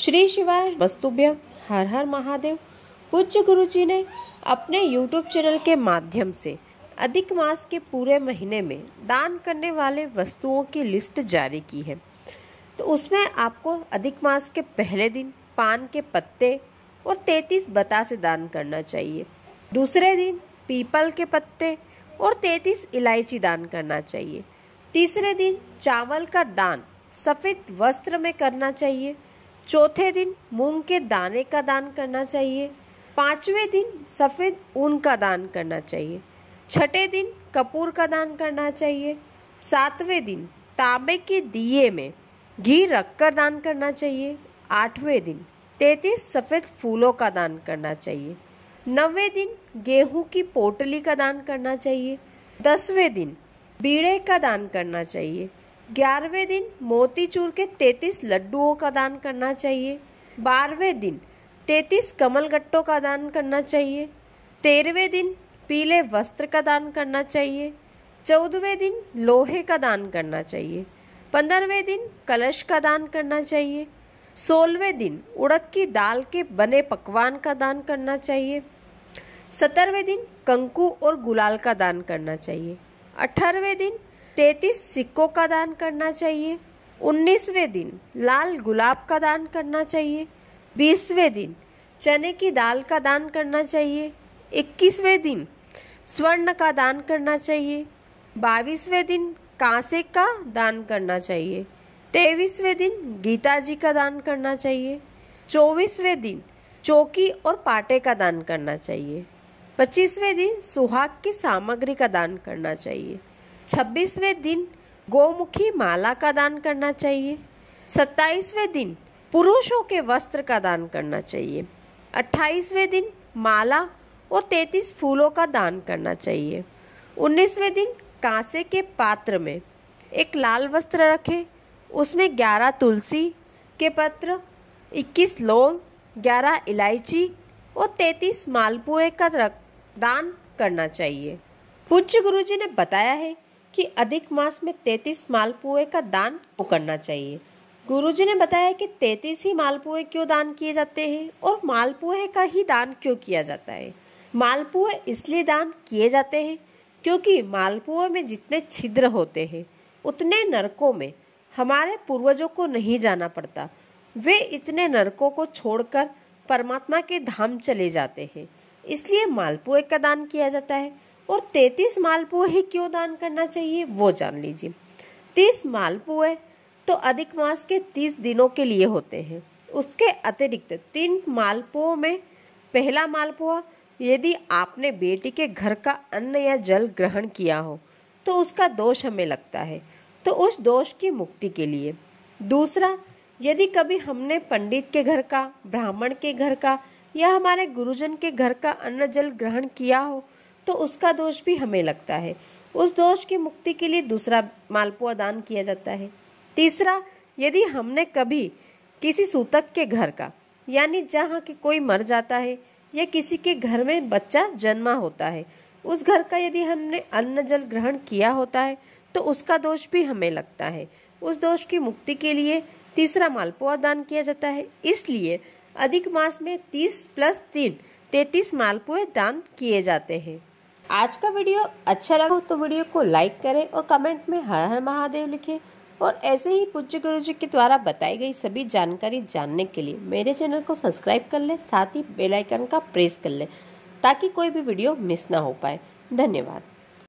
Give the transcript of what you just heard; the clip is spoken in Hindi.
श्री शिवाय वस्तुभ्य हर हर महादेव पूज्य गुरु जी ने अपने यूट्यूब चैनल के माध्यम से अधिक मास के पूरे महीने में दान करने वाले वस्तुओं की लिस्ट जारी की है तो उसमें आपको अधिक मास के पहले दिन पान के पत्ते और तैतीस बता से दान करना चाहिए दूसरे दिन पीपल के पत्ते और तैतीस इलायची दान करना चाहिए तीसरे दिन चावल का दान सफ़ेद वस्त्र में करना चाहिए चौथे दिन मूंग के दाने का दान करना चाहिए पाँचवें दिन सफ़ेद ऊन का दान करना चाहिए छठे दिन कपूर का दान करना चाहिए सातवें दिन तांबे के दिए में घी रख कर दान करना चाहिए आठवें दिन तैतीस सफ़ेद फूलों का दान करना चाहिए नवे दिन गेहूं की पोटली का दान करना चाहिए दसवें दिन बीड़े का दान करना चाहिए ग्यारहवें दिन मोतीचूर के तैतीस लड्डुओं का दान करना चाहिए बारहवें दिन तैतीस कमलगट्टों का दान करना चाहिए तेरहवें दिन पीले वस्त्र का दान करना चाहिए चौदहवें दिन लोहे का दान करना चाहिए पंद्रहवें दिन कलश का दान करना चाहिए सोलहवें दिन उड़द की दाल के बने पकवान का दान करना चाहिए सत्रहवें दिन कंकु और गुलाल का दान करना चाहिए अठारहवें दिन तैतीस सिक्कों का दान करना चाहिए उन्नीसवें दिन लाल गुलाब का दान करना चाहिए बीसवें दिन चने की दाल का दान करना चाहिए इक्कीसवें दिन स्वर्ण का दान करना चाहिए बाईसवें दिन कांसे का दान करना चाहिए तेईसवें दिन गीता जी का दान करना चाहिए चौबीसवें दिन चौकी और पाटे का दान करना चाहिए पच्चीसवें दिन सुहाग की सामग्री का दान करना चाहिए छब्बीसवें दिन गोमुखी माला का दान करना चाहिए सत्ताईसवें दिन पुरुषों के वस्त्र का दान करना चाहिए अट्ठाईसवें दिन माला और तैतीस फूलों का दान करना चाहिए उन्नीसवें दिन कांसे के पात्र में एक लाल वस्त्र रखें उसमें ग्यारह तुलसी के पत्र इक्कीस लौंग ग्यारह इलायची और तैंतीस मालपुए का दान करना चाहिए पूज्य गुरु जी ने बताया है कि अधिक मास में तैतीस मालपुए का दान क्यों करना चाहिए गुरुजी ने बताया कि तैतीस ही मालपुए क्यों दान किए जाते हैं और मालपुए का ही दान क्यों किया जाता है मालपुए इसलिए दान किए जाते हैं क्योंकि मालपुए में जितने छिद्र होते हैं उतने नरकों में हमारे पूर्वजों को नहीं जाना पड़ता वे इतने नरकों को छोड़कर परमात्मा के धाम चले जाते हैं इसलिए मालपुए का दान किया जाता है और तैतीस मालपुए क्यों दान करना चाहिए वो जान लीजिए तीस मालपुए तो अधिक मास के तीस दिनों के लिए होते हैं उसके अतिरिक्त तीन मालपुओं में पहला मालपुआ यदि आपने बेटी के घर का अन्न या जल ग्रहण किया हो तो उसका दोष हमें लगता है तो उस दोष की मुक्ति के लिए दूसरा यदि कभी हमने पंडित के घर का ब्राह्मण के घर का या हमारे गुरुजन के घर का अन्न जल ग्रहण किया हो तो उसका दोष भी हमें लगता है उस दोष की मुक्ति के लिए दूसरा मालपुआ दान किया जाता है तीसरा यदि हमने कभी किसी सूतक के घर का यानी जहाँ के कोई मर जाता है या किसी के घर में बच्चा जन्मा होता है उस घर का यदि हमने अन्न जल ग्रहण किया होता है तो उसका दोष भी हमें लगता है उस दोष की मुक्ति के लिए तीसरा मालपुआ दान किया जाता है इसलिए अधिक मास में तीस प्लस तीन तैतीस मालपुए दान किए जाते हैं आज का वीडियो अच्छा लगा तो वीडियो को लाइक करें और कमेंट में हर हर महादेव लिखें और ऐसे ही पूज्य गुरु जी के द्वारा बताई गई सभी जानकारी जानने के लिए मेरे चैनल को सब्सक्राइब कर लें साथ ही बेल आइकन का प्रेस कर लें ताकि कोई भी वीडियो मिस ना हो पाए धन्यवाद